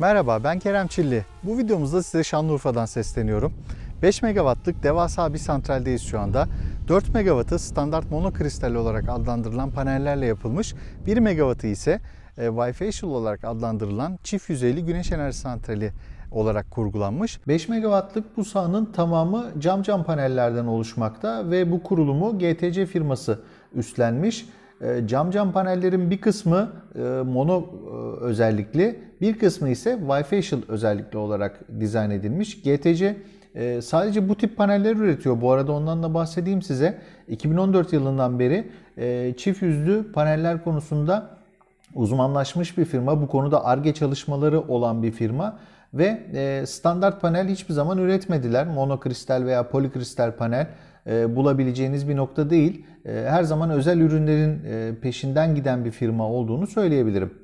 Merhaba ben Kerem Çilli. Bu videomuzda size Şanlıurfa'dan sesleniyorum. 5 megawattlık devasa bir santraldeyiz şu anda. 4 megawattı standart monokristal olarak adlandırılan panellerle yapılmış. 1 megawattı ise e, bifacial olarak adlandırılan çift yüzeyli güneş enerji santrali olarak kurgulanmış. 5 megawattlık bu sahanın tamamı cam cam panellerden oluşmakta ve bu kurulumu GTC firması üstlenmiş. Ee, cam cam panellerin bir kısmı e, mono e, özellikli, bir kısmı ise bifacial özellikli olarak dizayn edilmiş. GTC ee, sadece bu tip paneller üretiyor. Bu arada ondan da bahsedeyim size. 2014 yılından beri e, çift yüzlü paneller konusunda uzmanlaşmış bir firma. Bu konuda ARGE çalışmaları olan bir firma ve standart panel hiçbir zaman üretmediler. Monokristal veya polikristal panel e, bulabileceğiniz bir nokta değil. E, her zaman özel ürünlerin e, peşinden giden bir firma olduğunu söyleyebilirim.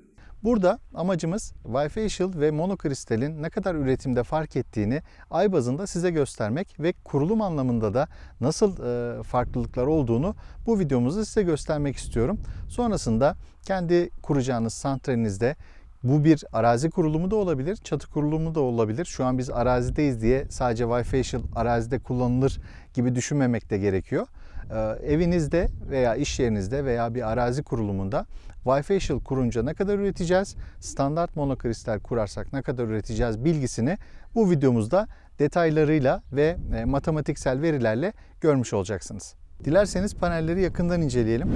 Burada amacımız Bifacial ve monokristalin ne kadar üretimde fark ettiğini ay bazında size göstermek ve kurulum anlamında da nasıl farklılıklar olduğunu bu videomuzda size göstermek istiyorum. Sonrasında kendi kuracağınız santralinizde bu bir arazi kurulumu da olabilir, çatı kurulumu da olabilir. Şu an biz arazideyiz diye sadece Wi-Facial arazide kullanılır gibi düşünmemek de gerekiyor. Ee, evinizde veya iş yerinizde veya bir arazi kurulumunda Wi-Facial kurunca ne kadar üreteceğiz, standart monokristal kurarsak ne kadar üreteceğiz bilgisini bu videomuzda detaylarıyla ve e, matematiksel verilerle görmüş olacaksınız. Dilerseniz panelleri yakından inceleyelim.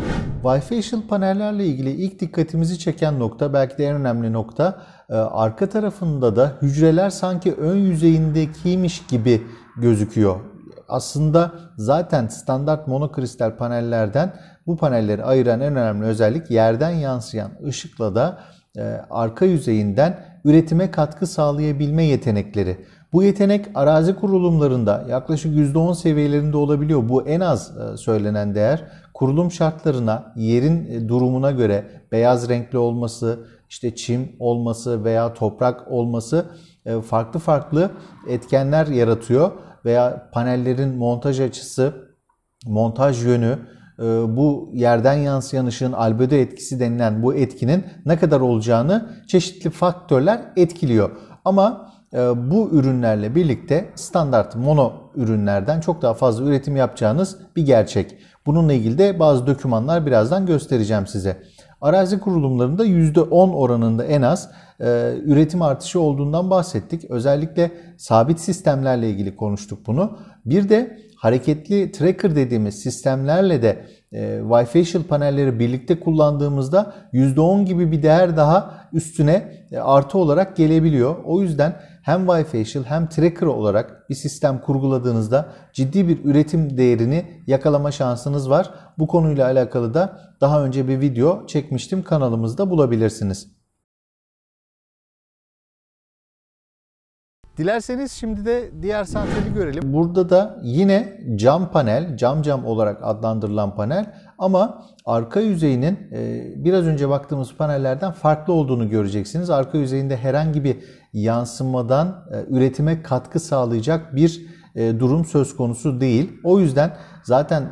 Bifacial panellerle ilgili ilk dikkatimizi çeken nokta belki de en önemli nokta e, arka tarafında da hücreler sanki ön yüzeyindekiymiş gibi gözüküyor. Aslında zaten standart monokristal panellerden bu panelleri ayıran en önemli özellik yerden yansıyan ışıkla da e, arka yüzeyinden üretime katkı sağlayabilme yetenekleri. Bu yetenek arazi kurulumlarında yaklaşık %10 seviyelerinde olabiliyor. Bu en az e, söylenen değer. Kurulum şartlarına, yerin e, durumuna göre beyaz renkli olması, işte çim olması veya toprak olması e, farklı farklı etkenler yaratıyor veya panellerin montaj açısı, montaj yönü, bu yerden yansıyan ışığın albedo etkisi denilen bu etkinin ne kadar olacağını çeşitli faktörler etkiliyor. Ama ee, bu ürünlerle birlikte standart mono ürünlerden çok daha fazla üretim yapacağınız bir gerçek. Bununla ilgili de bazı dokümanlar birazdan göstereceğim size. Arazi kurulumlarında %10 oranında en az e, üretim artışı olduğundan bahsettik. Özellikle sabit sistemlerle ilgili konuştuk bunu. Bir de hareketli tracker dediğimiz sistemlerle de e, Wi-Facial panelleri birlikte kullandığımızda %10 gibi bir değer daha üstüne e, artı olarak gelebiliyor. O yüzden hem Wi-Facial hem Tracker olarak bir sistem kurguladığınızda ciddi bir üretim değerini yakalama şansınız var. Bu konuyla alakalı da daha önce bir video çekmiştim kanalımızda bulabilirsiniz. Dilerseniz şimdi de diğer santrali görelim. Burada da yine cam panel, cam cam olarak adlandırılan panel ama arka yüzeyinin e, biraz önce baktığımız panellerden farklı olduğunu göreceksiniz. Arka yüzeyinde herhangi bir yansımadan e, üretime katkı sağlayacak bir e, durum söz konusu değil. O yüzden zaten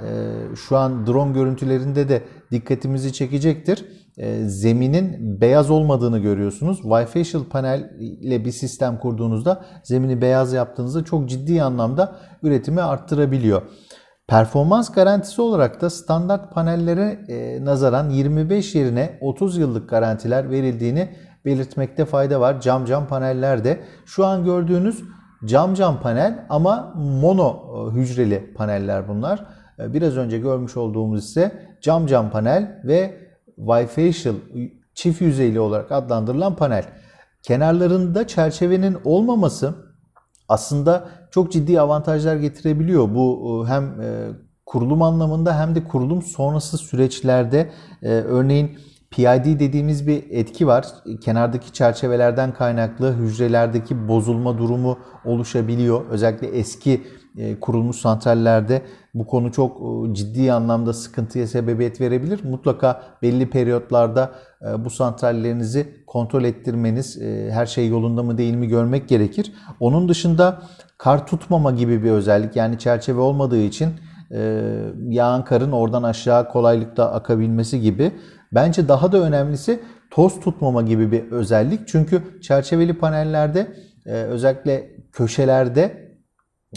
şu an drone görüntülerinde de dikkatimizi çekecektir e, zeminin beyaz olmadığını görüyorsunuz. Bifacial panel ile bir sistem kurduğunuzda zemini beyaz yaptığınızda çok ciddi anlamda üretimi arttırabiliyor. Performans garantisi olarak da standart panellere e, nazaran 25 yerine 30 yıllık garantiler verildiğini belirtmekte fayda var. Cam cam paneller de şu an gördüğünüz cam cam panel ama mono e, hücreli paneller bunlar. Biraz önce görmüş olduğumuz ise cam cam panel ve bifacial çift yüzeyli olarak adlandırılan panel. Kenarlarında çerçevenin olmaması aslında çok ciddi avantajlar getirebiliyor. Bu e, hem e, kurulum anlamında hem de kurulum sonrası süreçlerde e, örneğin PID dediğimiz bir etki var. Kenardaki çerçevelerden kaynaklı hücrelerdeki bozulma durumu oluşabiliyor. Özellikle eski e, kurulmuş santrallerde bu konu çok e, ciddi anlamda sıkıntıya sebebiyet verebilir. Mutlaka belli periyotlarda e, bu santrallerinizi kontrol ettirmeniz, her şey yolunda mı değil mi görmek gerekir. Onun dışında kar tutmama gibi bir özellik yani çerçeve olmadığı için yağan karın oradan aşağı kolaylıkla akabilmesi gibi. Bence daha da önemlisi toz tutmama gibi bir özellik. Çünkü çerçeveli panellerde özellikle köşelerde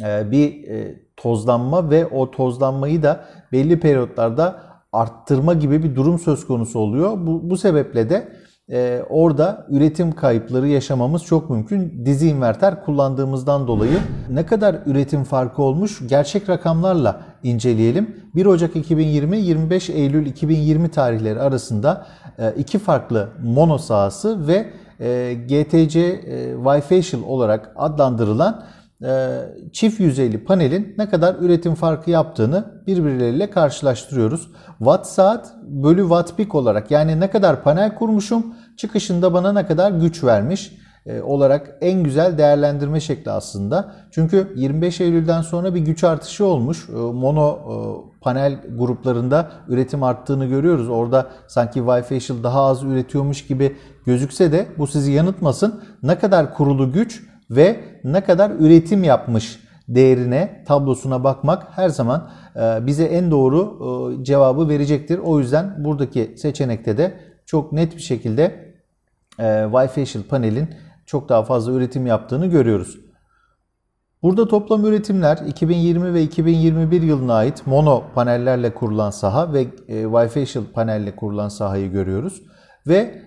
ee, bir e, tozlanma ve o tozlanmayı da belli periyotlarda arttırma gibi bir durum söz konusu oluyor. Bu, bu sebeple de e, orada üretim kayıpları yaşamamız çok mümkün. Dizi inverter kullandığımızdan dolayı ne kadar üretim farkı olmuş gerçek rakamlarla inceleyelim. 1 Ocak 2020 25 Eylül 2020 tarihleri arasında e, iki farklı mono sahası ve GTC e, Wifacial olarak adlandırılan ee, çift yüzeyli panelin ne kadar üretim farkı yaptığını birbirleriyle karşılaştırıyoruz. Watt saat bölü watt peak olarak yani ne kadar panel kurmuşum çıkışında bana ne kadar güç vermiş e, olarak en güzel değerlendirme şekli aslında. Çünkü 25 Eylül'den sonra bir güç artışı olmuş. E, mono e, panel gruplarında üretim arttığını görüyoruz. Orada sanki Wi-Facial daha az üretiyormuş gibi gözükse de bu sizi yanıltmasın. Ne kadar kurulu güç ve ne kadar üretim yapmış değerine, tablosuna bakmak her zaman e, bize en doğru e, cevabı verecektir. O yüzden buradaki seçenekte de çok net bir şekilde e, Y-Facial panelin çok daha fazla üretim yaptığını görüyoruz. Burada toplam üretimler 2020 ve 2021 yılına ait mono panellerle kurulan saha ve Y-Facial panelle kurulan sahayı görüyoruz. Ve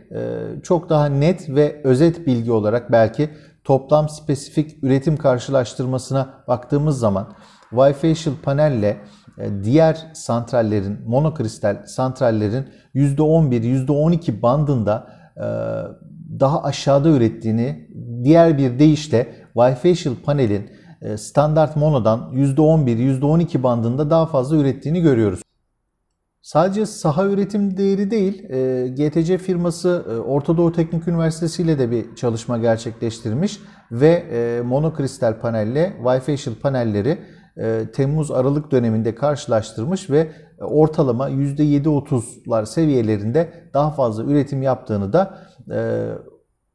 çok daha net ve özet bilgi olarak belki toplam spesifik üretim karşılaştırmasına baktığımız zaman bifacial panelle e, diğer santrallerin, monokristal santrallerin %11, %12 bandında e, daha aşağıda ürettiğini diğer bir deyişle bifacial panelin e, standart monodan %11, %12 bandında daha fazla ürettiğini görüyoruz. Sadece saha üretim değeri değil, e, GTC firması e, Orta Doğu Teknik Üniversitesi ile de bir çalışma gerçekleştirmiş ve e, monokristal panelle Wi-Facial panelleri e, Temmuz-Aralık döneminde karşılaştırmış ve e, ortalama %7-30'lar seviyelerinde daha fazla üretim yaptığını da e,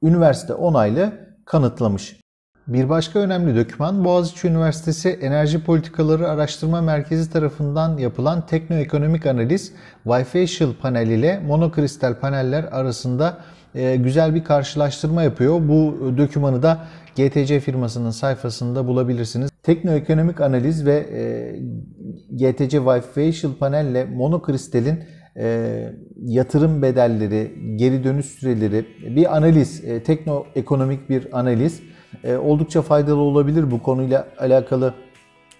üniversite onaylı kanıtlamış. Bir başka önemli döküman Boğaziçi Üniversitesi Enerji Politikaları Araştırma Merkezi tarafından yapılan teknoekonomik analiz bifacial panel ile monokristal paneller arasında e, güzel bir karşılaştırma yapıyor. Bu dökümanı da GTC firmasının sayfasında bulabilirsiniz. Teknoekonomik analiz ve e, GTC bifacial panelle monokristalin e, yatırım bedelleri, geri dönüş süreleri, bir analiz, e, teknoekonomik bir analiz. E, oldukça faydalı olabilir bu konuyla alakalı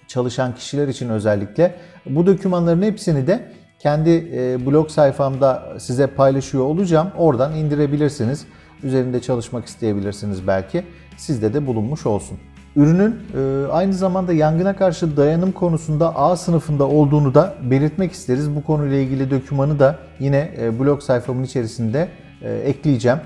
çalışan kişiler için özellikle. Bu dokümanların hepsini de kendi e, blog sayfamda size paylaşıyor olacağım. Oradan indirebilirsiniz. Üzerinde çalışmak isteyebilirsiniz belki. Sizde de bulunmuş olsun. Ürünün e, aynı zamanda yangına karşı dayanım konusunda A sınıfında olduğunu da belirtmek isteriz. Bu konuyla ilgili dokümanı da yine e, blog sayfamın içerisinde e, ekleyeceğim.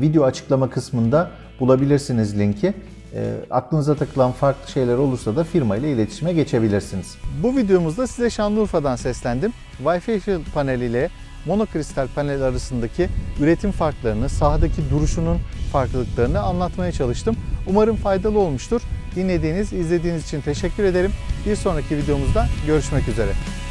video açıklama kısmında bulabilirsiniz linki. E, aklınıza takılan farklı şeyler olursa da firma ile iletişime geçebilirsiniz. Bu videomuzda size Şanlıurfa'dan seslendim. Wi-Fi paneli ile monokristal panel arasındaki üretim farklarını, sahadaki duruşunun farklılıklarını anlatmaya çalıştım. Umarım faydalı olmuştur. Dinlediğiniz, izlediğiniz için teşekkür ederim. Bir sonraki videomuzda görüşmek üzere.